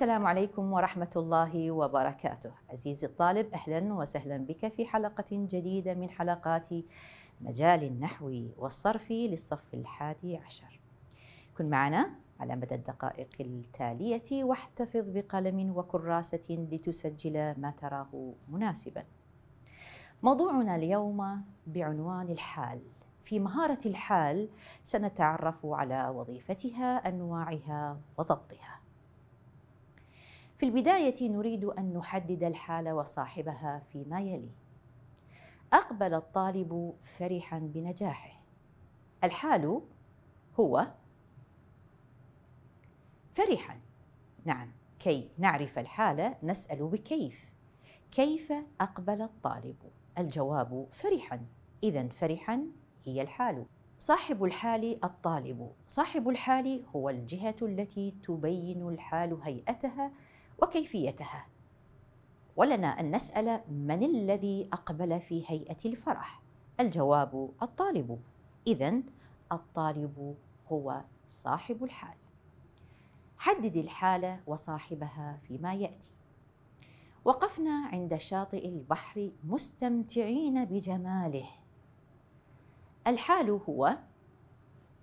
السلام عليكم ورحمة الله وبركاته عزيزي الطالب أهلا وسهلا بك في حلقة جديدة من حلقات مجال النحو والصرف للصف الحادي عشر كن معنا على مدى الدقائق التالية واحتفظ بقلم وكراسة لتسجل ما تراه مناسبا موضوعنا اليوم بعنوان الحال في مهارة الحال سنتعرف على وظيفتها أنواعها وضبطها في البداية نريد أن نحدد الحال وصاحبها فيما يلي. أقبل الطالب فرحا بنجاحه. الحال هو فرحا. نعم، كي نعرف الحالة نسأل بكيف. كيف أقبل الطالب؟ الجواب فرحا. إذا فرحا هي الحال. صاحب الحال الطالب، صاحب الحال هو الجهة التي تبين الحال هيئتها وكيفيتها ولنا ان نسال من الذي اقبل في هيئه الفرح الجواب الطالب اذا الطالب هو صاحب الحال حدد الحاله وصاحبها فيما ياتي وقفنا عند شاطئ البحر مستمتعين بجماله الحال هو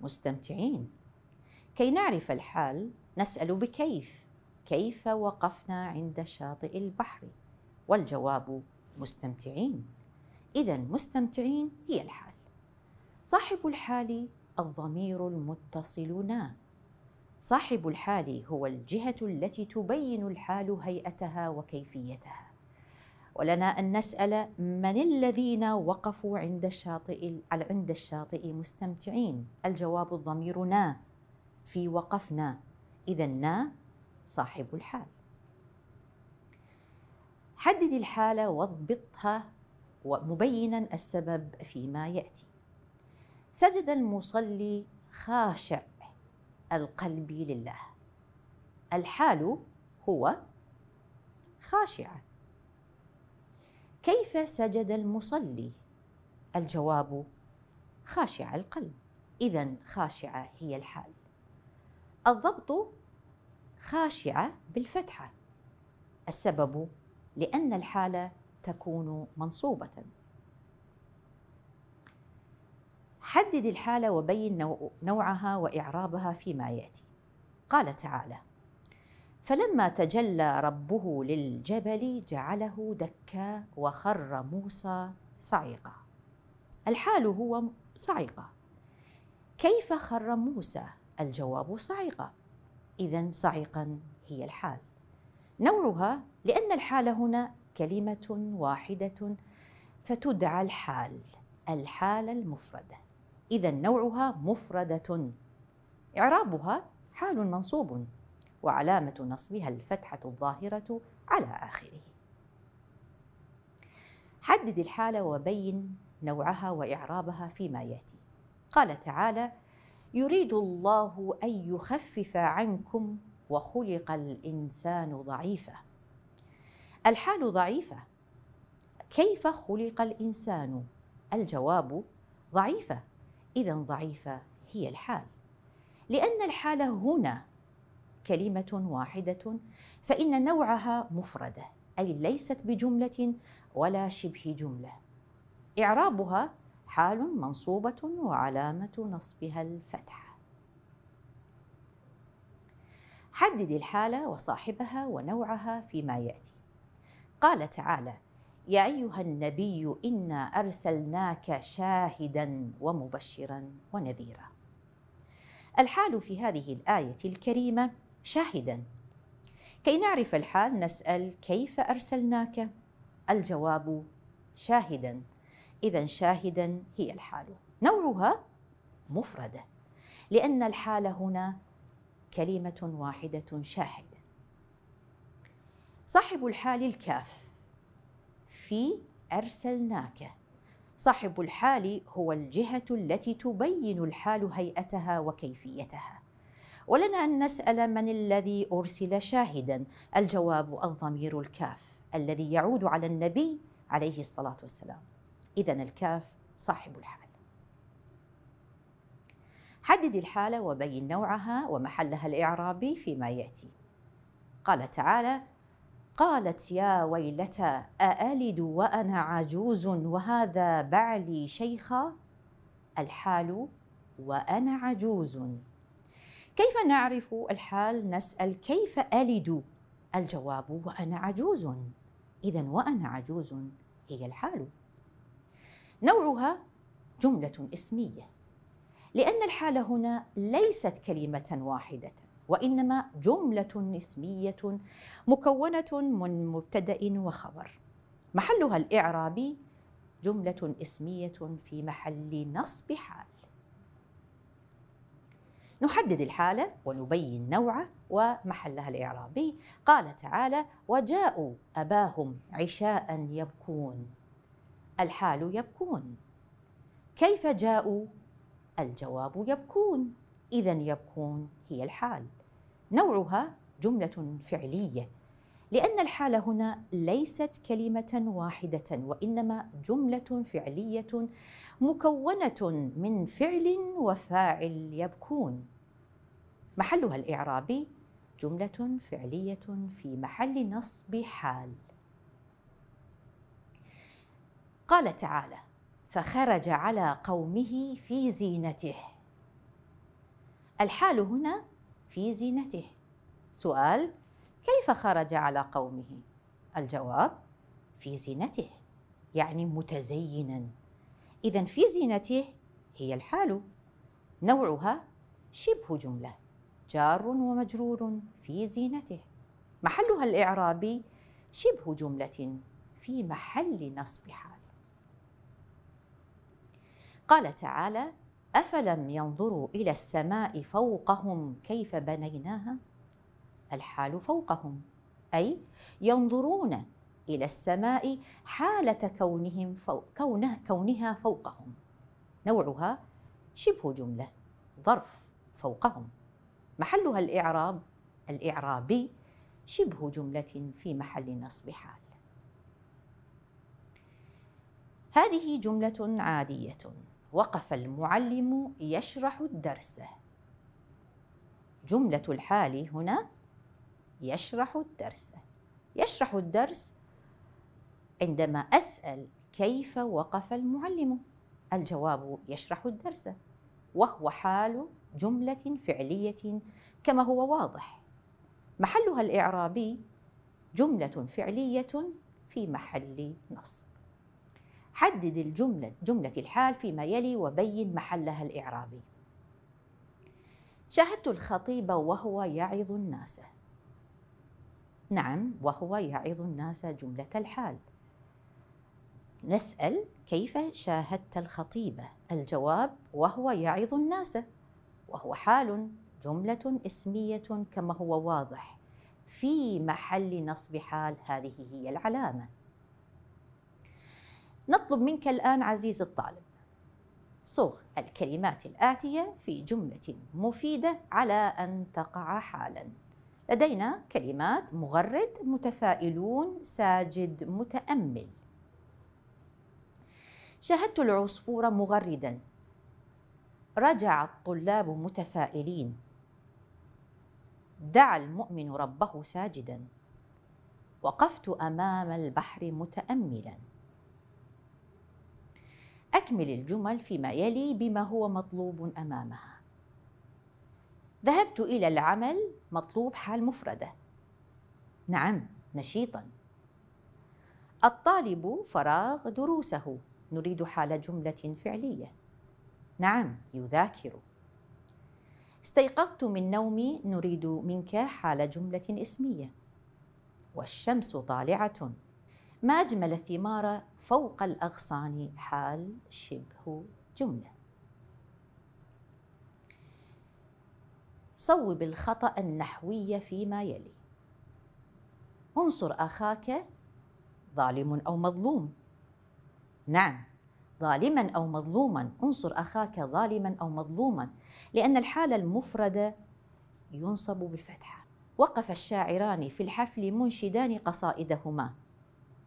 مستمتعين كي نعرف الحال نسال بكيف كيف وقفنا عند شاطئ البحر والجواب مستمتعين اذا مستمتعين هي الحال صاحب الحال الضمير المتصل نا صاحب الحال هو الجهه التي تبين الحال هيئتها وكيفيتها ولنا ان نسال من الذين وقفوا عند الشاطئ عند الشاطئ مستمتعين الجواب الضمير نا في وقفنا اذا نا صاحب الحال حدد الحالة واضبطها ومبينا السبب فيما يأتي سجد المصلي خاشع القلب لله الحال هو خاشعة كيف سجد المصلي الجواب خاشع القلب إذا خاشعة هي الحال الضبط خاشعة بالفتحة السبب لأن الحالة تكون منصوبة حدد الحالة وبين نوعها وإعرابها فيما يأتي قال تعالى فلما تجلى ربه للجبل جعله دكا وخر موسى صعيقا الحال هو صعيقه كيف خر موسى الجواب صعيقه إذا صعقا هي الحال نوعها لأن الحال هنا كلمة واحدة فتدعى الحال الحال المفردة إذا نوعها مفردة إعرابها حال منصوب وعلامة نصبها الفتحة الظاهرة على آخره حدد الحال وبين نوعها وإعرابها فيما يأتي قال تعالى يريد الله ان يخفف عنكم وخلق الانسان ضعيفا الحال ضعيفه كيف خلق الانسان الجواب ضعيفه اذا ضعيفه هي الحال لان الحال هنا كلمه واحده فان نوعها مفرده اي ليست بجمله ولا شبه جمله اعرابها حال منصوبة وعلامة نصبها الفتحة. حدد الحالة وصاحبها ونوعها فيما يأتي. قال تعالى: يا أيها النبي إنا أرسلناك شاهدا ومبشرا ونذيرا. الحال في هذه الآية الكريمة شاهدا. كي نعرف الحال نسأل كيف أرسلناك؟ الجواب شاهدا إذا شاهدا هي الحال نوعها مفردة لأن الحال هنا كلمة واحدة شاهد صاحب الحال الكاف في أرسلناك صاحب الحال هو الجهة التي تبين الحال هيئتها وكيفيتها ولنا أن نسأل من الذي أرسل شاهدا الجواب الضمير الكاف الذي يعود على النبي عليه الصلاة والسلام إذا الكاف صاحب الحال حدد الحالة وبين نوعها ومحلها الإعرابي فيما يأتي قال تعالى قالت يا ويلتى أألد وأنا عجوز وهذا بعلي شيخا الحال وأنا عجوز كيف نعرف الحال نسأل كيف ألد الجواب وأنا عجوز إذا وأنا عجوز هي الحال نوعها جملة اسمية لأن الحالة هنا ليست كلمة واحدة وإنما جملة اسمية مكونة من مبتدأ وخبر محلها الإعرابي جملة اسمية في محل نصب حال نحدد الحالة ونبين نوعه ومحلها الإعرابي قال تعالى وجاءوا أباهم عشاء يبكون الحال يبكون كيف جاءوا الجواب يبكون اذا يبكون هي الحال نوعها جمله فعليه لان الحال هنا ليست كلمه واحده وانما جمله فعليه مكونه من فعل وفاعل يبكون محلها الاعرابي جمله فعليه في محل نصب حال قال تعالى فخرج على قومه في زينته الحال هنا في زينته سؤال كيف خرج على قومه الجواب في زينته يعني متزينا اذا في زينته هي الحال نوعها شبه جمله جار ومجرور في زينته محلها الاعرابي شبه جمله في محل نصب حال قال تعالى افلم ينظروا الى السماء فوقهم كيف بنيناها الحال فوقهم اي ينظرون الى السماء حاله كونهم فوق كونه كونها فوقهم نوعها شبه جمله ظرف فوقهم محلها الاعراب الاعرابي شبه جمله في محل نصب حال هذه جمله عاديه وقف المعلم يشرح الدرس جملة الحال هنا يشرح الدرس يشرح الدرس عندما أسأل كيف وقف المعلم الجواب يشرح الدرس وهو حال جملة فعلية كما هو واضح محلها الإعرابي جملة فعلية في محل نصب حدد الجملة جملة الحال فيما يلي وبين محلها الإعرابي شاهدت الخطيب وهو يعظ الناس نعم وهو يعظ الناس جملة الحال نسأل كيف شاهدت الخطيبة الجواب وهو يعظ الناس وهو حال جملة اسمية كما هو واضح في محل نصب حال هذه هي العلامة نطلب منك الآن عزيز الطالب صغ الكلمات الآتية في جملة مفيدة على أن تقع حالا لدينا كلمات مغرد متفائلون ساجد متأمل شاهدت العصفور مغردا رجع الطلاب متفائلين دعا المؤمن ربه ساجدا وقفت امام البحر متاملا أكمل الجمل فيما يلي بما هو مطلوب أمامها ذهبت إلى العمل مطلوب حال مفردة نعم نشيطا الطالب فراغ دروسه نريد حال جملة فعلية نعم يذاكر استيقظت من نومي نريد منك حال جملة اسمية والشمس طالعة ما أجمل الثمار فوق الأغصان حال شبه جملة صوب الخطأ النحوي فيما يلي انصر أخاك ظالم أو مظلوم نعم ظالما أو مظلوما انصر أخاك ظالما أو مظلوما لأن الحالة المفردة ينصب بالفتحة وقف الشاعران في الحفل منشدان قصائدهما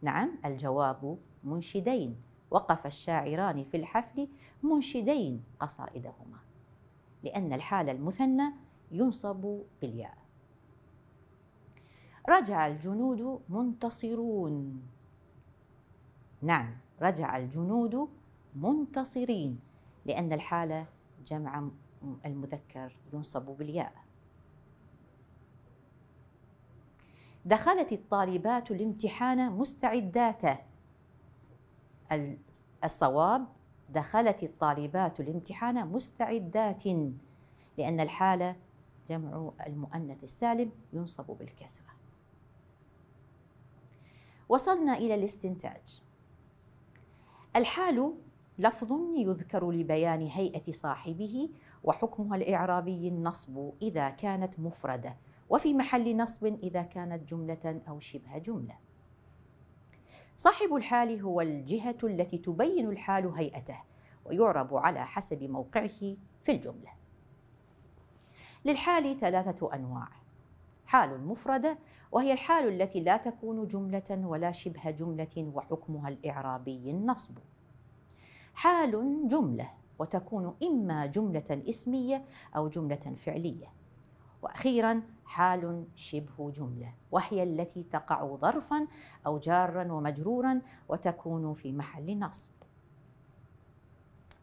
نعم الجواب منشدين وقف الشاعران في الحفل منشدين قصائدهما لأن الحال المثنى ينصب بالياء رجع الجنود منتصرون نعم رجع الجنود منتصرين لأن الحالة جمع المذكر ينصب بالياء دخلت الطالبات الامتحان مستعدات الصواب دخلت الطالبات الامتحان مستعدات لأن الحالة جمع المؤنث السالم ينصب بالكسرة وصلنا إلى الاستنتاج الحال لفظ يذكر لبيان هيئة صاحبه وحكمها الإعرابي النصب إذا كانت مفردة وفي محل نصب إذا كانت جملة أو شبه جملة. صاحب الحال هو الجهة التي تبين الحال هيئته ويعرب على حسب موقعه في الجملة. للحال ثلاثة أنواع حال مفردة وهي الحال التي لا تكون جملة ولا شبه جملة وحكمها الإعرابي النصب. حال جملة وتكون إما جملة اسمية أو جملة فعلية واخيرا حال شبه جمله وهي التي تقع ظرفا او جارا ومجرورا وتكون في محل نصب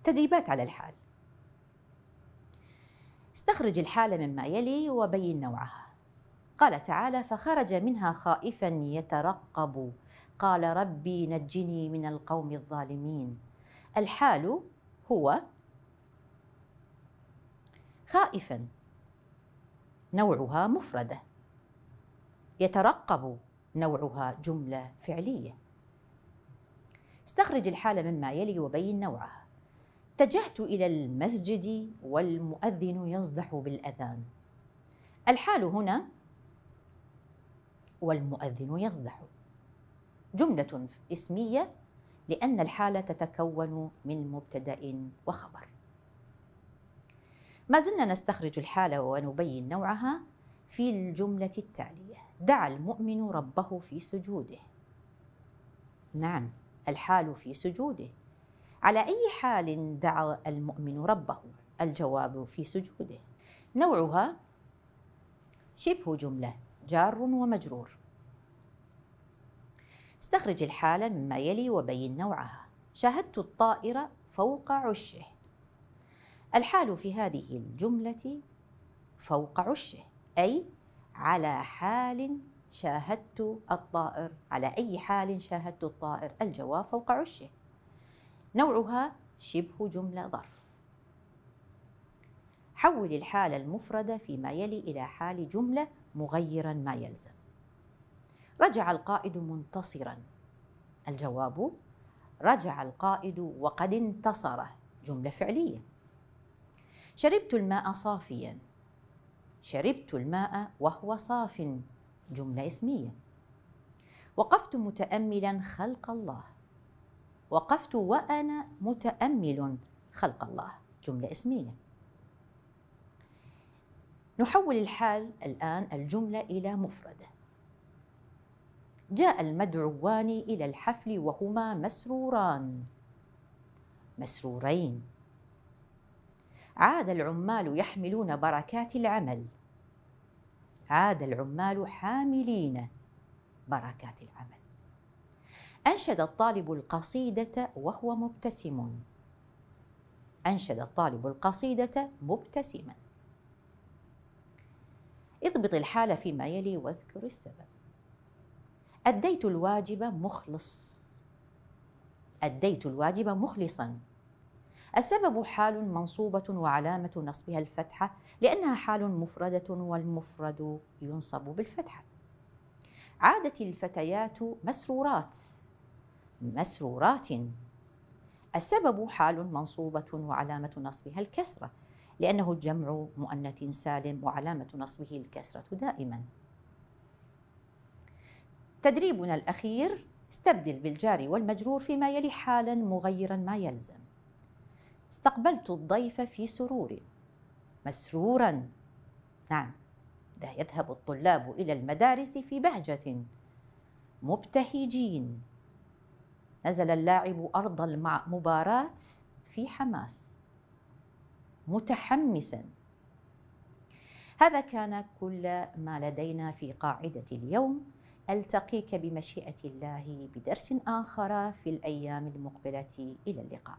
تدريبات على الحال استخرج الحالة مما يلي وبين نوعها قال تعالى فخرج منها خائفا يترقب قال ربي نجني من القوم الظالمين الحال هو خائفا نوعها مفرده يترقب نوعها جمله فعليه استخرج الحاله مما يلي وبين نوعها اتجهت الى المسجد والمؤذن يصدح بالاذان الحال هنا والمؤذن يصدح جمله اسميه لان الحاله تتكون من مبتدا وخبر ما زلنا نستخرج الحالة ونبين نوعها في الجملة التالية دعا المؤمن ربه في سجوده نعم الحال في سجوده على أي حال دعا المؤمن ربه الجواب في سجوده نوعها شبه جملة جار ومجرور استخرج الحالة مما يلي وبين نوعها شاهدت الطائر فوق عشه الحال في هذه الجملة فوق عشه أي على حال شاهدت الطائر على أي حال شاهدت الطائر الجواب فوق عشه نوعها شبه جملة ظرف حول الحالة المفردة فيما يلي إلى حال جملة مغيرا ما يلزم رجع القائد منتصرا الجواب رجع القائد وقد انتصر جملة فعلية شربت الماء صافيا شربت الماء وهو صاف جملة اسمية وقفت متأملا خلق الله وقفت وأنا متأمل خلق الله جملة اسمية نحول الحال الآن الجملة إلى مفردة جاء المدعوان إلى الحفل وهما مسروران مسرورين عاد العمال يحملون بركات العمل عاد العمال حاملين بركات العمل انشد الطالب القصيده وهو مبتسم انشد الطالب القصيده مبتسما اضبط الحال فيما يلي واذكر السبب اديت الواجب مخلص اديت الواجب مخلصا السبب حال منصوبة وعلامة نصبها الفتحة لأنها حال مفردة والمفرد ينصب بالفتحة. عادت الفتيات مسرورات مسرورات السبب حال منصوبة وعلامة نصبها الكسرة لأنه جمع مؤنث سالم وعلامة نصبه الكسرة دائما. تدريبنا الأخير استبدل بالجار والمجرور فيما يلي حالا مغيرا ما يلزم. استقبلت الضيف في سرور مسرورا نعم لا يذهب الطلاب الى المدارس في بهجه مبتهجين نزل اللاعب ارض المباراه في حماس متحمسا هذا كان كل ما لدينا في قاعده اليوم التقيك بمشيئه الله بدرس اخر في الايام المقبله الى اللقاء